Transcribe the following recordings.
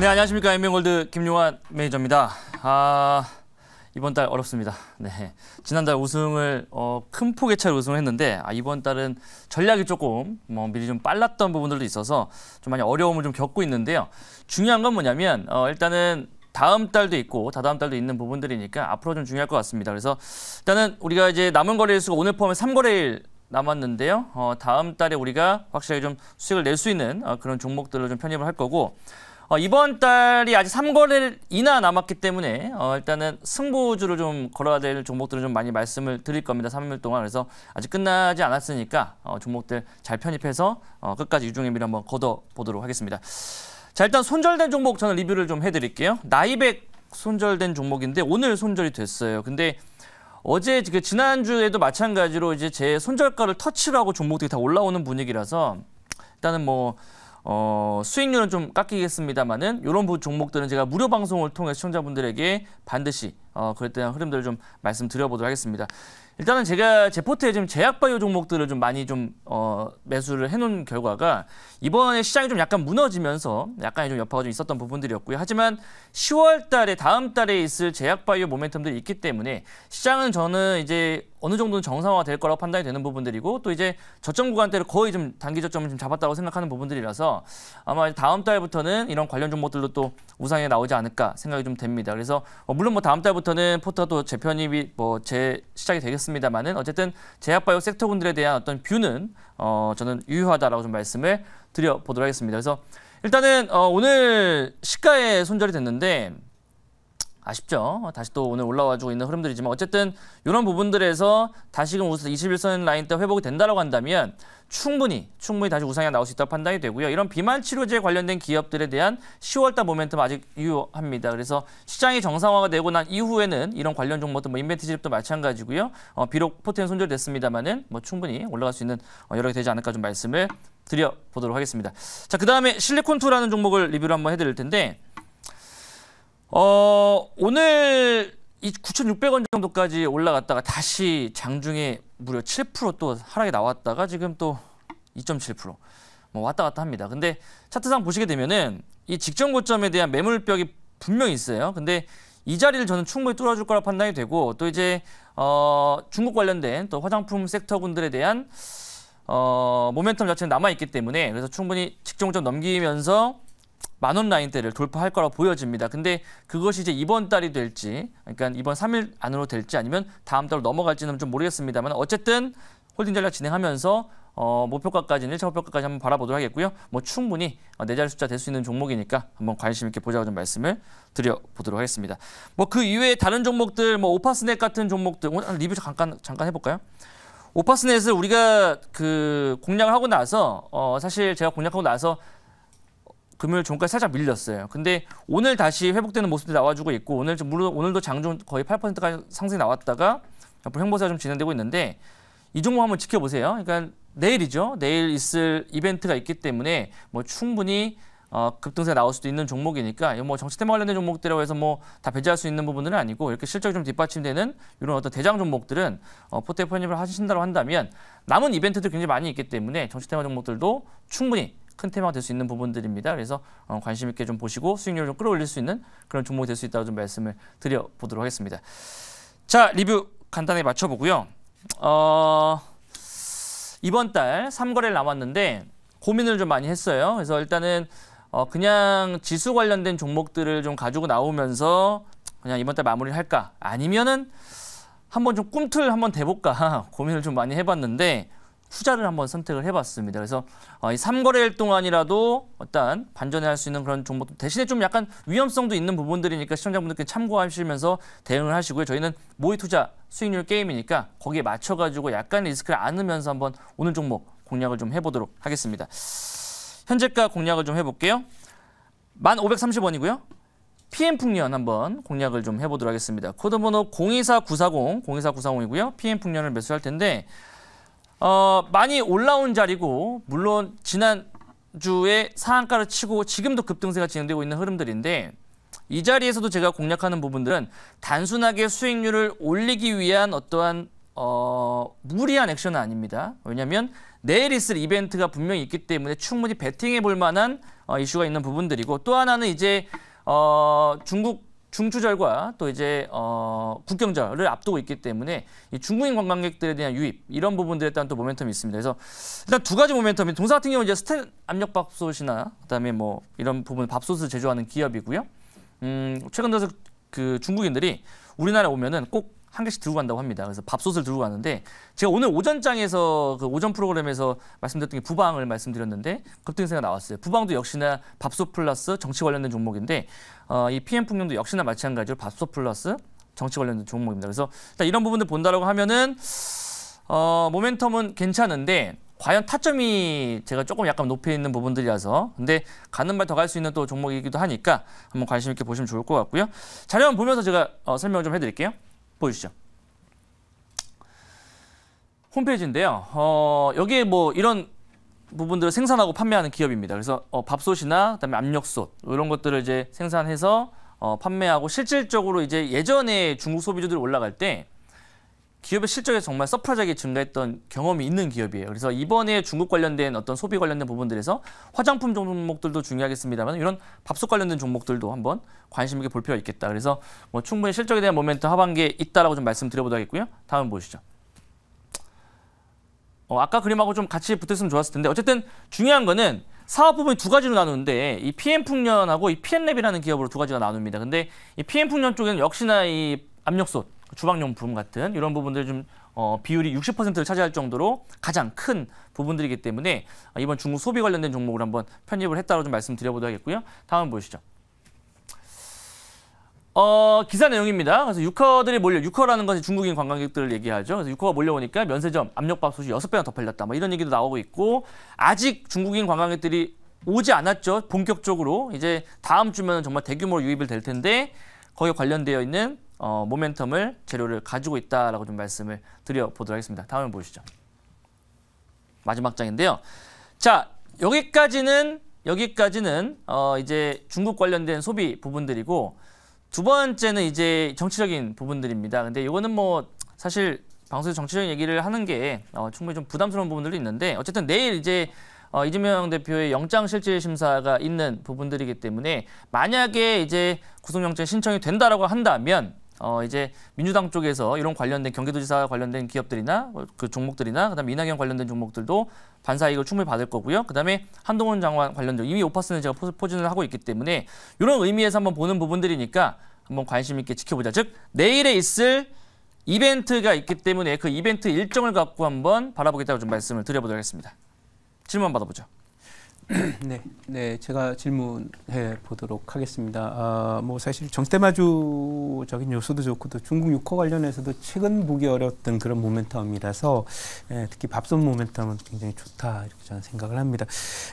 네, 안녕하십니까. 인명골드 김용환 매니저입니다. 아, 이번 달 어렵습니다. 네. 지난달 우승을, 어, 큰 폭의 차로 우승을 했는데, 아, 이번 달은 전략이 조금, 뭐, 미리 좀 빨랐던 부분들도 있어서 좀 많이 어려움을 좀 겪고 있는데요. 중요한 건 뭐냐면, 어, 일단은 다음 달도 있고 다다음 달도 있는 부분들이니까 앞으로 좀 중요할 것 같습니다. 그래서 일단은 우리가 이제 남은 거래일 수가 오늘 포함해 3거래일 남았는데요. 어, 다음 달에 우리가 확실하게 좀 수익을 낼 수 있는 어, 그런 종목들로 좀 편입을 할 거고 어, 이번 달이 아직 3거래일이나 남았기 때문에 어, 일단은 승부주를 좀 걸어야 될 종목들을 좀 많이 말씀을 드릴 겁니다. 3일 동안 그래서 아직 끝나지 않았으니까 어, 종목들 잘 편입해서 어, 끝까지 유종의 미를 한번 걷어보도록 하겠습니다. 자 일단 손절된 종목 저는 리뷰를 좀 해드릴게요. 나이백 손절된 종목인데 오늘 손절이 됐어요. 근데 어제 그 지난주에도 마찬가지로 이제 제 손절가를 터치라고 종목들이 다 올라오는 분위기라서 일단은 뭐 어, 수익률은 좀 깎이겠습니다만은 이런 종목들은 제가 무료 방송을 통해 시청자분들에게 반드시 어, 그랬던 흐름들을 좀 말씀드려보도록 하겠습니다. 일단은 제가 제 포트에 지금 제약바이오 종목들을 좀 많이 좀 어, 매수를 해놓은 결과가 이번에 시장이 좀 약간 무너지면서 약간의 좀 여파가 좀 있었던 부분들이었고요. 하지만 10월달에 다음 달에 있을 제약바이오 모멘텀들이 있기 때문에 시장은 저는 이제 어느 정도는 정상화 될 거라고 판단이 되는 부분들이고 또 이제 저점 구간대를 거의 좀 단기 저점을 좀 잡았다고 생각하는 부분들이라서 아마 다음 달부터는 이런 관련 종목들도 또 우상에 나오지 않을까 생각이 좀 됩니다. 그래서 뭐 물론 뭐 다음 달부터는 포터도 트 재편입이 뭐 재시작이 되겠. 습니다 됐습니다만은 어쨌든 제약바이오 섹터분들에 대한 어떤 뷰는 어, 저는 유효하다라고 좀 말씀을 드려보도록 하겠습니다. 그래서 일단은 어, 오늘 시가에 손절이 됐는데 아쉽죠. 다시 또 오늘 올라와주고 있는 흐름들이지만 어쨌든 이런 부분들에서 다시금 우선 21선 라인 때 회복이 된다고 한다면 충분히 충분히 다시 우상에 나올 수 있다고 판단이 되고요. 이런 비만 치료제 관련된 기업들에 대한 10월달 모멘텀 아직 유효합니다. 그래서 시장이 정상화가 되고 난 이후에는 이런 관련 종목도 뭐 인벤티집도 마찬가지고요. 어, 비록 포텐 손절됐습니다만은 뭐 충분히 올라갈 수 있는 어, 여러개 되지 않을까 좀 말씀을 드려보도록 하겠습니다. 자, 그 다음에 실리콘투라는 종목을 리뷰를 한번 해드릴 텐데 어, 오늘 이 9,600원 정도까지 올라갔다가 다시 장중에 무려 7%또 하락이 나왔다가 지금 또 2.7%. 뭐 왔다 갔다 합니다. 근데 차트상 보시게 되면은 이 직전 고점에 대한 매물벽이 분명히 있어요. 근데 이 자리를 저는 충분히 뚫어줄 거라 판단이 되고 또 이제 어 중국 관련된 또 화장품 섹터군들에 대한 어 모멘텀 자체는 남아 있기 때문에 그래서 충분히 직전 고점 넘기면서 만원 라인대를 돌파할 거라고 보여집니다. 근데 그것이 이제 이번 달이 될지, 그러니까 이번 3일 안으로 될지 아니면 다음 달로 넘어갈지는 좀 모르겠습니다만 어쨌든 홀딩 전략 진행하면서 어, 목표가까지는 1차 목표가까지 한번 바라보도록 하겠고요. 뭐 충분히 어, 네 자리 숫자 될 수 있는 종목이니까 한번 관심 있게 보자고 좀 말씀을 드려보도록 하겠습니다. 뭐 그 이외에 다른 종목들, 뭐 오파스넷 같은 종목들, 오늘 리뷰 잠깐 잠깐 해볼까요? 오파스넷을 우리가 그 공략을 하고 나서 어, 사실 제가 공략하고 나서 금요일 종가 살짝 밀렸어요. 근데 오늘 다시 회복되는 모습이 나와주고 있고 오늘 좀 물론 오늘도 장중 거의 8가 상승이 나왔다가 앞으로 횡보세가 좀 진행되고 있는데 이 종목 한번 지켜보세요. 그러니까 내일이죠. 내일 있을 이벤트가 있기 때문에 뭐 충분히 어, 급등세 나올 수도 있는 종목이니까 뭐 정치 테마 관련된 종목들이라고 해서 뭐 다 배제할 수 있는 부분들은 아니고 이렇게 실적이 좀 뒷받침되는 이런 어떤 대장 종목들은 어, 포트에 편입을 하신다고 한다면 남은 이벤트도 굉장히 많이 있기 때문에 정치 테마 종목들도 충분히 큰 테마가 될 수 있는 부분들입니다. 그래서 어, 관심 있게 좀 보시고 수익률을 좀 끌어올릴 수 있는 그런 종목이 될 수 있다고 좀 말씀을 드려보도록 하겠습니다. 자, 리뷰 간단히 맞춰보고요. 어, 이번 달 3거래일 남았는데 고민을 좀 많이 했어요. 그래서 일단은 어, 그냥 지수 관련된 종목들을 좀 가지고 나오면서 그냥 이번 달 마무리를 할까? 아니면은 한번 좀 꿈틀 한번 대볼까 고민을 좀 많이 해봤는데 후자를 한번 선택을 해봤습니다. 그래서 어, 이 3거래일 동안이라도 어떤 반전을 할 수 있는 그런 종목 대신에 좀 약간 위험성도 있는 부분들이니까 시청자분들께 참고하시면서 대응을 하시고요. 저희는 모의 투자 수익률 게임이니까 거기에 맞춰가지고 약간 리스크를 안으면서 한번 오늘 종목 공략을 좀 해보도록 하겠습니다. 현재가 공략을 좀 해볼게요. 1530원이고요. PM 풍년 한번 공략을 좀 해보도록 하겠습니다. 코드번호 024940, 024940이고요. PM 풍년을 매수할 텐데 어, 많이 올라온 자리고 물론 지난주에 상한가를 치고 지금도 급등세가 진행되고 있는 흐름들인데 이 자리에서도 제가 공략하는 부분들은 단순하게 수익률을 올리기 위한 어떠한 어, 무리한 액션은 아닙니다. 왜냐하면 내일 있을 이벤트가 분명히 있기 때문에 충분히 베팅해 볼 만한 어, 이슈가 있는 부분들이고 또 하나는 이제 어, 중국 중추절과 또 이제 어, 국경절을 앞두고 있기 때문에 이 중국인 관광객들에 대한 유입 이런 부분들에 대한 또 모멘텀이 있습니다. 그래서 일단 두 가지 모멘텀이 동사 같은 경우 이제 스텐 압력 밥솥이나 그다음에 뭐 이런 부분 밥솥을 제조하는 기업이고요. 음, 최근 들어서 그 중국인들이 우리나라에 오면은 꼭한 개씩 들고 간다고 합니다. 그래서 밥솥을 들고 가는데 제가 오늘 오전장에서 그 오전 프로그램에서 말씀드렸던 게 부방을 말씀드렸는데 급등세가 나왔어요. 부방도 역시나 밥솥 플러스 정치 관련된 종목인데 어, 이 PM 풍경도 역시나 마찬가지로 밥솥 플러스 정치 관련된 종목입니다. 그래서 일단 이런 부분들 본다라고 하면은 어, 모멘텀은 괜찮은데 과연 타점이 제가 조금 약간 높여 있는 부분들이라서 근데 가는 말 더 갈 수 있는 또 종목이기도 하니까 한번 관심 있게 보시면 좋을 것 같고요. 자료만 보면서 제가 어, 설명을 좀 해드릴게요. 보여주죠. 홈페이지인데요. 어, 여기에 뭐 이런 부분들을 생산하고 판매하는 기업입니다. 그래서 어, 밥솥이나 그다음에 압력솥 뭐 이런 것들을 이제 생산해서 어, 판매하고 실질적으로 이제 예전에 중국 소비주들이 올라갈 때 기업의 실적에 정말 서프라이즈하게 증가했던 경험이 있는 기업이에요. 그래서 이번에 중국 관련된 어떤 소비 관련된 부분들에서 화장품 종목들도 중요하겠습니다만 이런 밥솥 관련된 종목들도 한번 관심 있게 볼 필요가 있겠다. 그래서 뭐 충분히 실적에 대한 모멘트 하반기에 있다라고 좀 말씀드려보도록하겠고요 다음 보시죠. 어, 아까 그림하고 좀 같이 붙었으면 좋았을 텐데 어쨌든 중요한 거는 사업 부분이 두 가지로 나누는데 이 PM 풍년하고 이 p m 랩이라는 기업으로 두 가지가 나눕니다. 근데 이 PM 풍년 쪽에는 역시나 이 압력솥 주방용품 같은 이런 부분들 좀 어, 비율이 60%를 차지할 정도로 가장 큰 부분들이기 때문에 이번 중국 소비 관련된 종목을 한번 편입을 했다고 좀 말씀드려보도록 하겠고요. 다음 보시죠. 어, 기사 내용입니다. 그래서 유커들이 몰려, 유커라는 것이 중국인 관광객들을 얘기하죠. 그래서 유커가 몰려오니까 면세점, 압력밥솥이 여 배나더 팔렸다. 뭐 이런 얘기도 나오고 있고, 아직 중국인 관광객들이 오지 않았죠. 본격적으로. 이제 다음 주면 정말 대규모로 유입을 될 텐데, 거기에 관련되어 있는 어, 모멘텀을 재료를 가지고 있다라고 좀 말씀을 드려보도록 하겠습니다. 다음을 보시죠. 마지막 장인데요. 자, 여기까지는 여기까지는 어, 이제 중국 관련된 소비 부분들이고 두 번째는 이제 정치적인 부분들입니다. 근데 이거는 뭐 사실 방송에서 정치적인 얘기를 하는 게 어, 충분히 좀 부담스러운 부분들도 있는데 어쨌든 내일 이제 어, 이재명 대표의 영장실질심사가 있는 부분들이기 때문에 만약에 이제 구속영장 신청이 된다라고 한다면 어 이제 민주당 쪽에서 이런 관련된 경기도지사 관련된 기업들이나 그 종목들이나 그다음에 이낙연 관련된 종목들도 반사 이익을 충분히 받을 거고요. 그다음에 한동훈 장관 관련된 이미 오퍼스는 제가 포진을 하고 있기 때문에 이런 의미에서 한번 보는 부분들이니까 한번 관심 있게 지켜보자. 즉 내일에 있을 이벤트가 있기 때문에 그 이벤트 일정을 갖고 한번 바라보겠다고 좀 말씀을 드려보도록 하겠습니다. 질문 받아보죠. 네, 네, 제가 질문해 보도록 하겠습니다. 아, 뭐 사실 정태마주적인 요소도 좋고 또 중국 유커 관련해서도 최근 보기 어려웠던 그런 모멘텀이라서 예, 특히 밥솥 모멘텀은 굉장히 좋다 이렇게 저는 생각을 합니다.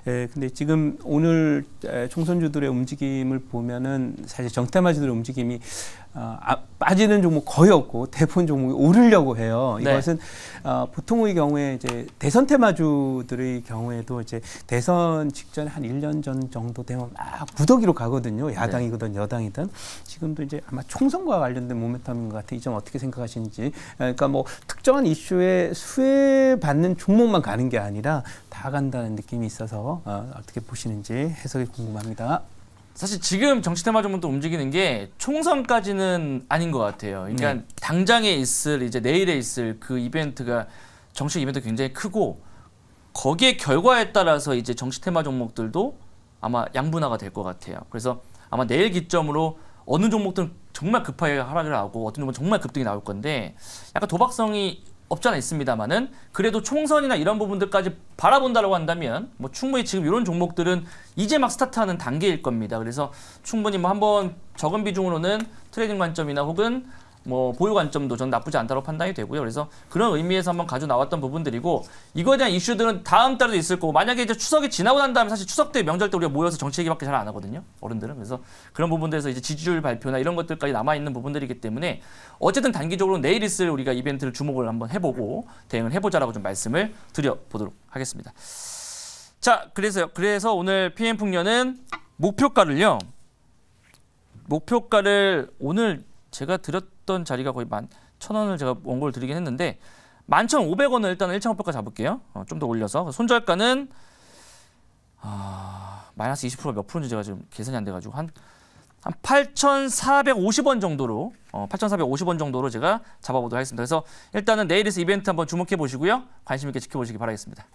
예, 근데 지금 오늘 총선주들의 움직임을 보면은 사실 정태마주들의 움직임이 아, 아, 빠지는 종목 거의 없고 대부분 종목이 오르려고 해요. 네. 이것은 어, 보통의 경우에 이제 대선 테마주들의 경우에도 이제 대선 대선 직전에 한 1년 전 정도 되면 막 무더기로 가거든요. 야당이든 네. 여당이든. 지금도 이제 아마 총선과 관련된 모멘텀인 것 같아요. 이 점 어떻게 생각하시는지. 그러니까 뭐 특정한 이슈에 수혜받는 종목만 가는 게 아니라 다 간다는 느낌이 있어서 어, 어떻게 보시는지 해석이 궁금합니다. 사실 지금 정치 테마 전문도 움직이는 게 총선까지는 아닌 것 같아요. 그러니까 음. 당장에 있을 이제 내일에 있을 그 이벤트가 정치 이벤트 굉장히 크고 거기에 결과에 따라서 이제 정시 테마 종목들도 아마 양분화가 될 것 같아요. 그래서 아마 내일 기점으로 어느 종목들은 정말 급하게 하락을 하고 어떤 종목은 정말 급등이 나올 건데 약간 도박성이 없지 않아 있습니다만은 그래도 총선이나 이런 부분들까지 바라본다라고 한다면 뭐 충분히 지금 이런 종목들은 이제 막 스타트하는 단계일 겁니다. 그래서 충분히 뭐 한번 적은 비중으로는 트레이딩 관점이나 혹은 뭐 보유 관점도 전 나쁘지 않다고 판단이 되고요. 그래서 그런 의미에서 한번 가져 나왔던 부분들이고 이거에 대한 이슈들은 다음 달에도 있을 거고 만약에 이제 추석이 지나고 난 다음에 사실 추석 때 명절 때 우리가 모여서 정치 얘기밖에 잘 안 하거든요. 어른들은 그래서 그런 부분들에서 이제 지지율 발표나 이런 것들까지 남아 있는 부분들이기 때문에 어쨌든 단기적으로 내일 있을 우리가 이벤트를 주목을 한번 해보고 대응을 해보자라고 좀 말씀을 드려보도록 하겠습니다. 자 그래서요. 그래서 오늘 PM 풍년은 목표가를요. 목표가를 오늘 제가 드렸 갔던 자리가 거의 만 천원을 제가 원고를 드리긴 했는데 만 천 오백 원을 일단은 1차 목표가 잡을게요. 어, 좀 더 올려서. 손절가는 아, 마이너스 20%몇 프로인지 제가 지금 계산이 안 돼가지고 한, 한 8,450원 정도로 어, 8,450원 정도로 제가 잡아보도록 하겠습니다. 그래서 일단은 내일에서 이벤트 한번 주목해 보시고요. 관심 있게 지켜보시기 바라겠습니다.